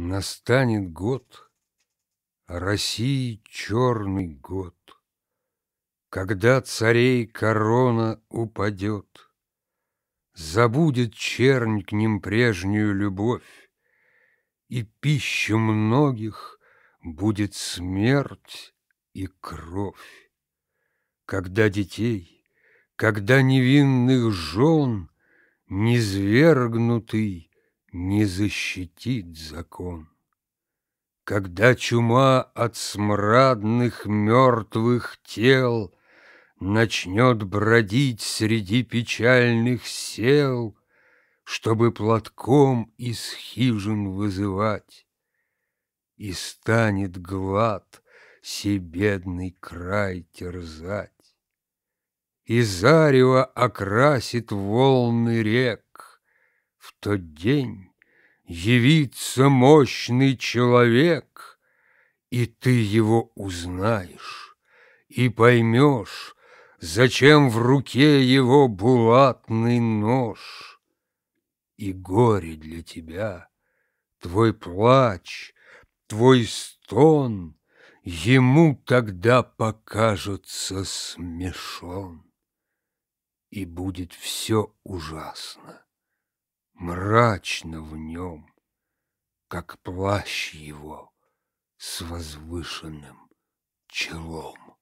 Настанет год, России черный год, Когда царей корона упадет. Забудет чернь к ним прежнюю любовь, И пища многих будет смерть и кровь. Когда детей, когда невинных жен Незвергнутый не защитит закон. Когда чума от смрадных мертвых тел Начнет бродить среди печальных сел, Чтобы платком из хижин вызывать, И станет глад сей бедный край терзать. И зарево окрасит волны рек, В тот день явится мощный человек, и ты его узнаешь и поймешь, зачем в руке его булатный нож. И горе для тебя, твой плач, твой стон ему тогда покажется смешон, и будет все ужасно мрачно в нем, как плащ его с возвышенным челом.